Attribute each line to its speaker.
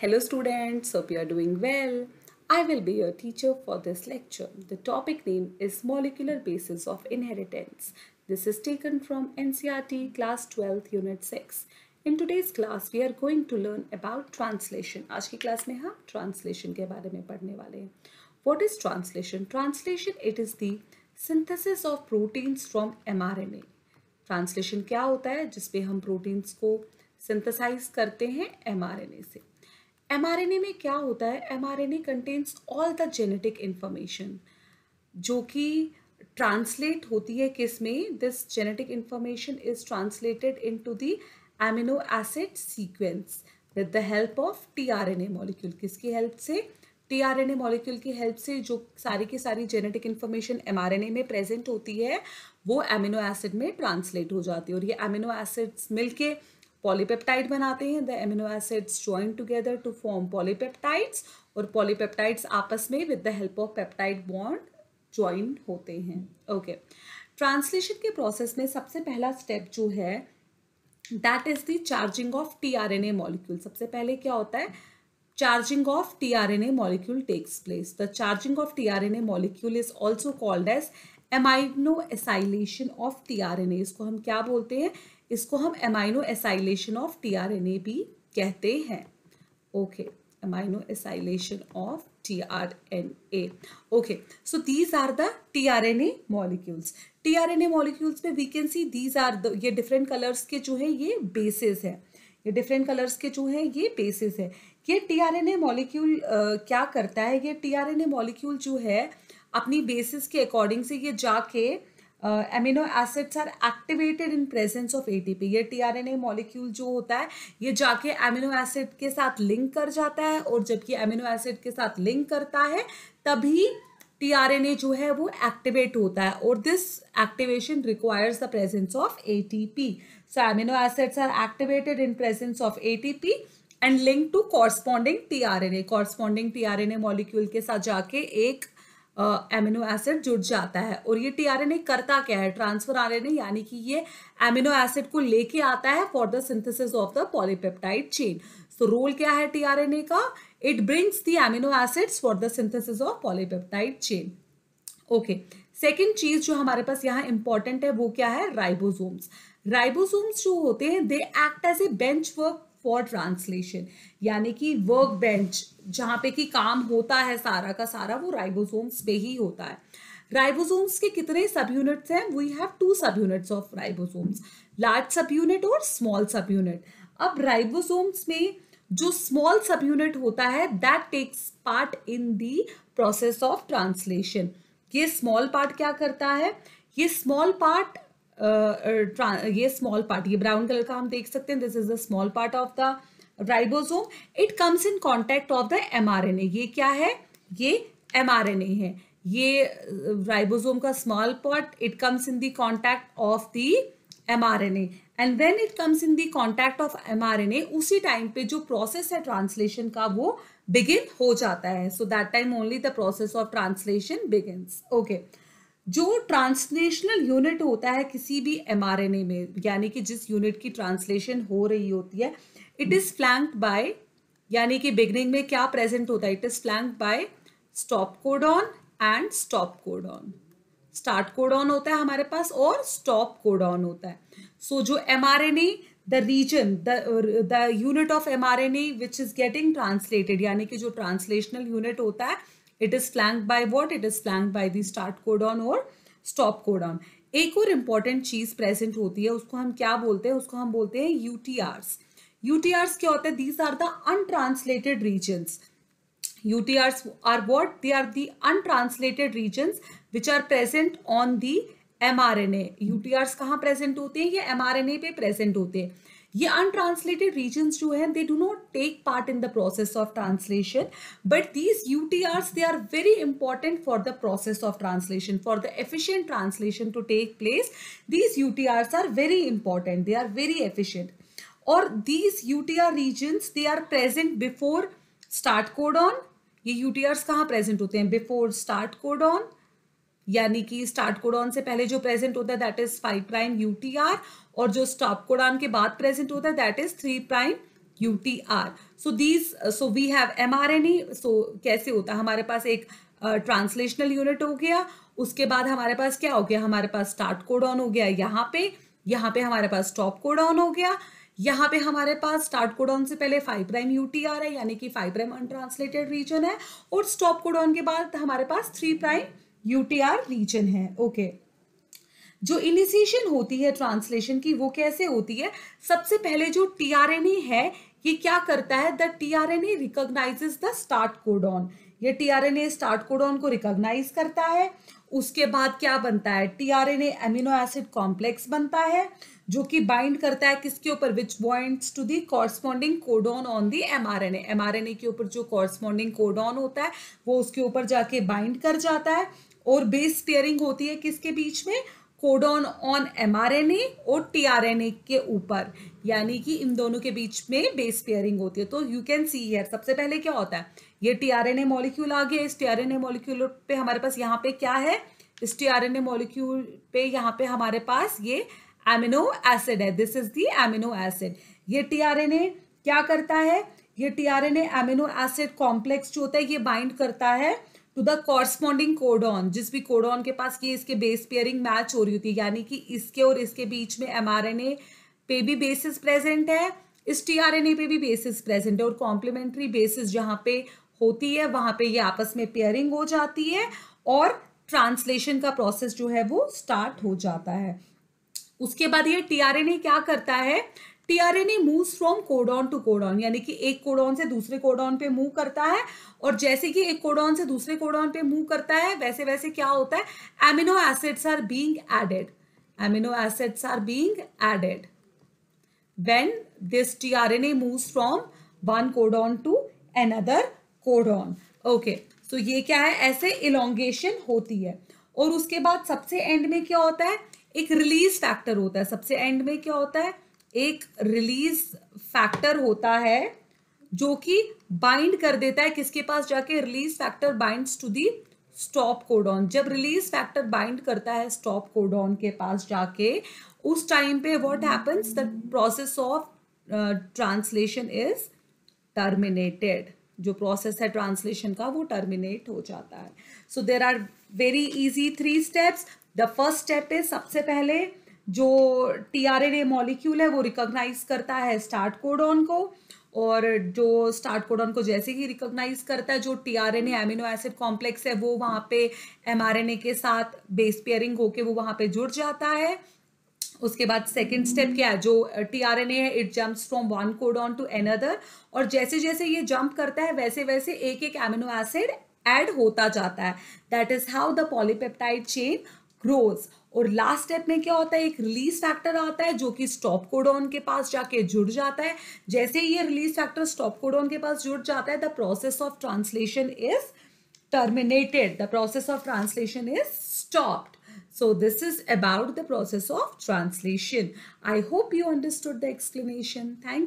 Speaker 1: Hello students, hope you are doing well. I will be your teacher for this lecture. The topic name is Molecular Basis of Inheritance. This is taken from NCRT class 12 unit 6. In today's class, we are going to learn about translation. आज की class में हम translation के बारे में पढ़ने वाले हैं What is translation? Translation, it is the synthesis of proteins from mRNA. Translation क्या होता है जिसपे हम proteins को synthesize करते हैं mRNA से ए में क्या होता है M R N A contains all the genetic information जो कि ट्रांसलेट होती है किस में this genetic information is translated into the amino acid sequence with the help of T R N A molecule किसकी हेल्प से T R N A molecule की help से जो सारी की सारी genetic information M R N A में present होती है वो एमिनो एसिड में ट्रांसलेट हो जाती है और ये एमिनो एसिड्स मिलके पॉलीपेप्टाइड बनाते हैं the amino acids join together to form polypeptides और पॉलीपेप्टाइड्स आपस में with the help of peptide bond join होते हैं ओके ट्रांसलेशन के प्रोसेस में सबसे पहला स्टेप जो है that is the charging of T R N A molecule सबसे पहले क्या होता है charging charging of tRNA molecule takes place. The charging of tRNA molecule is also called as aminoacylation of tRNA. इसको हम क्या बोलते हैं इसको हम aminoacylation of T R N A भी कहते हैं okay aminoacylation of T R tRNA okay so these are the T R N A molecules T R N A molecules में we can see these are the ये different colours के जो हैं ये bases हैं ये different colours के जो हैं ये बेसिस हैं ये T R N A molecule क्या करता है ये T R N A molecule जो है अपनी बेसिस के अकॉर्डिंग से ये जाके uh, amino acids are activated in presence of ATP ये ए मॉलिक्यूल जो होता है ये जाके एमिनो एसिड के साथ लिंक कर जाता है और जबकि एमिनो एसिड के साथ लिंक करता है तभी ए जो है वो एक्टिवेट होता है और this activation requires the presence of P so amino acids are activated in presence of P and link to corresponding T R N A corresponding T R N A molecule के साथ जाके एक amino acid जुड़ जाता है और ये tRNA करता क्या है ट्रांसफर आरएनए यानी कि ये एमिनो एसिड को लेके आता है for the synthesis of the polypeptide chain so role क्या है टीआरएनए का it brings the amino acids for the synthesis of polypeptide chain okay second चीज जो हमारे पास यहाँ इंपॉर्टेंट है वो क्या है राइबोजोम्स राइबोसोम्स जो होते हैं they act as a bench work for translation यानी कि वर्क बेंच जहाँ पे कि काम होता है सारा का सारा वो राइबोसोम्स पे ही होता है राइबोसोम्स के कितने सब यूनिट्स हैं we have two subunits of ribosomes large subunit और स्मॉल सब यूनिट अब राइबोसोम्स में जो स्मॉल सब यूनिट होता है that takes part in the process of translation ये स्मॉल पार्ट क्या करता है ये स्मॉल पार्ट ये स्मॉल पार्ट ये ब्राउन कलर का हम देख सकते हैं this is the small part of the ribosome it comes in contact of the mRNA ये क्या है ये एमआरएनए है ये राइबोसोम का small part it comes in the contact of the mRNA and when it comes in the contact of mRNA उसी time पे जो प्रोसेस है ट्रांसलेशन का वो बिगिन हो जाता है so that time only the process of translation begin okay जो ट्रांसलेशनल यूनिट होता है किसी भी एम में यानी कि जिस यूनिट की ट्रांसलेशन हो रही होती है इट इज़ फ्लैंक्ड बाय यानी कि बिगनिंग में क्या प्रेजेंट होता है it is flanked by stop codon and stop codon start codon होता है हमारे पास और स्टॉप कोड ऑन होता है सो so, जो M R N A the region the unit of M R N A which is getting translated यानी कि जो ट्रांसलेशनल यूनिट होता है it is flank by what it is flank by the start codon और stop codon एक और important चीज present होती है उसको हम क्या बोलते हैं उसको हम बोलते हैं यूटीआरस यूटीआरस क्या होते हैं these are the untranslated regions UTRs are what they are the untranslated regions which are present on the M R N A UTR कहाँ प्रेजेंट होते हैं ये एम आर एन ए पे प्रेजेंट होते हैं ये अनट्रांसलेटेड रीजन जो है they do not take part in the process of translation but these U T R they are very important for the process of translation for the efficient translation to take place these U T R are very important they are very efficient और these U T R regions they are present before start codon ये U T R कहाँ present होते हैं before start code on यानी कि start codon से पहले जो प्रेजेंट होता है that is five prime U T R और जो स्टॉप कोडॉन के बाद प्रेजेंट होता है that is three prime U T R so these so we have M R N E so कैसे होता है हमारे पास एक ट्रांसलेशनल uh, यूनिट हो गया उसके बाद हमारे पास क्या हो गया हमारे पास स्टार्ट कोडॉन हो गया यहाँ पे यहाँ पे हमारे पास स्टॉप कोडॉन हो गया यहाँ पे हमारे पास स्टार्ट कोडॉन से पहले five prime U T R है यानी कि फाइव प्राइम अनट्रांसलेटेड रीजन है और स्टॉप कोडॉन के बाद हमारे पास थ्री प्राइम यूटीआर रीजन है ओके जो इनिशिएशन होती है ट्रांसलेशन की वो कैसे होती है सबसे पहले जो टीआरएनए है ये क्या करता है the tRNA recognises the start codon ये टीआरएनए स्टार्ट कोडॉन को रिकॉग्नाइज करता है उसके बाद क्या बनता है टीआरएनए एमिनो एसिड कॉम्प्लेक्स बनता है जो कि बाइंड करता है किसके ऊपर which binds to the corresponding codon on the mRNA mRNA के ऊपर जो कॉरस्पॉन्डिंग कोडोन होता है वो उसके ऊपर जाके बाइंड कर जाता है और बेस पेयरिंग होती है किसके बीच में कोडोन ऑन एमआरएनए और टीआरएनए के ऊपर यानी कि इन दोनों के बीच में बेस पेयरिंग होती है तो यू कैन सी हियर सबसे पहले क्या होता है ये टीआरएनए मॉलिक्यूल आ गया इस टीआरएनए मॉलिक्यूल पे हमारे पास यहाँ पे क्या है इस टीआरएनए मॉलिक्यूल पे यहाँ पे हमारे पास ये एमिनो एसिड है this is the amino acid ये टीआरएनए क्या करता है ये टीआरएनए एमिनो एसिड कॉम्प्लेक्स जो होता है ये बाइंड करता है टू द कॉरस्पॉन्डिंग कोडॉन जिस भी कोडॉन के पास ये इसके बेस पेयरिंग मैच हो रही होती है यानी कि इसके और इसके बीच में एमआरएनए पे भी बेसिस प्रेजेंट है इस टीआरएनए पे भी बेसिस प्रेजेंट है और कॉम्प्लीमेंट्री बेसिस जहाँ पे होती है वहाँ पे ये आपस में पेयरिंग हो जाती है और ट्रांसलेशन का प्रोसेस जो है वो स्टार्ट हो जाता है उसके बाद ये टीआरएनए क्या करता है tRNA moves from codon to codon यानी कि एक कोडॉन से दूसरे कोडॉन पे मूव करता है और जैसे कि एक कोडॉन से दूसरे कोडॉन पे मूव करता है वैसे वैसे क्या होता है amino acids are being added amino acids are being added when this tRNA moves from one codon to another codon okay so ये क्या है ऐसे elongation होती है और उसके बाद सबसे एंड में क्या होता है एक रिलीज फैक्टर होता है सबसे एंड में क्या होता है एक रिलीज फैक्टर होता है जो कि बाइंड कर देता है किसके पास जाके release factor binds to the stop codon जब रिलीज फैक्टर बाइंड करता है स्टॉप कोडॉन के पास जाके उस टाइम पे what happens the process of translation is terminated जो प्रोसेस है ट्रांसलेशन का वो टर्मिनेट हो जाता है so there are very easy three steps the first step is सबसे पहले जो T R N A molecule है वो रिकोगनाइज करता है स्टार्ट कोडोन को और जो स्टार्ट कोडोन को जैसे ही रिकोगनाइज करता है जो T R N A amino acid complex है वो वहाँ पे एम आर एन ए के साथ बेस पेयरिंग होके वो वहाँ पे जुड़ जाता है उसके बाद सेकेंड स्टेप क्या है जो टी आर एन ए है it jumps from one codon to another और जैसे जैसे ये जंप करता है वैसे वैसे एक एक एमिनो एसिड एड होता जाता है that is how the polypeptide chain grows और लास्ट स्टेप में क्या होता है एक रिलीज फैक्टर आता है जो कि स्टॉप कोडोन के पास जाके जुड़ जाता है जैसे ही ये रिलीज फैक्टर स्टॉप कोडोन के पास जुड़ जाता है the process of translation is terminated the process of translation is stopped so this is about the process of translation I hope you understood the explanation thank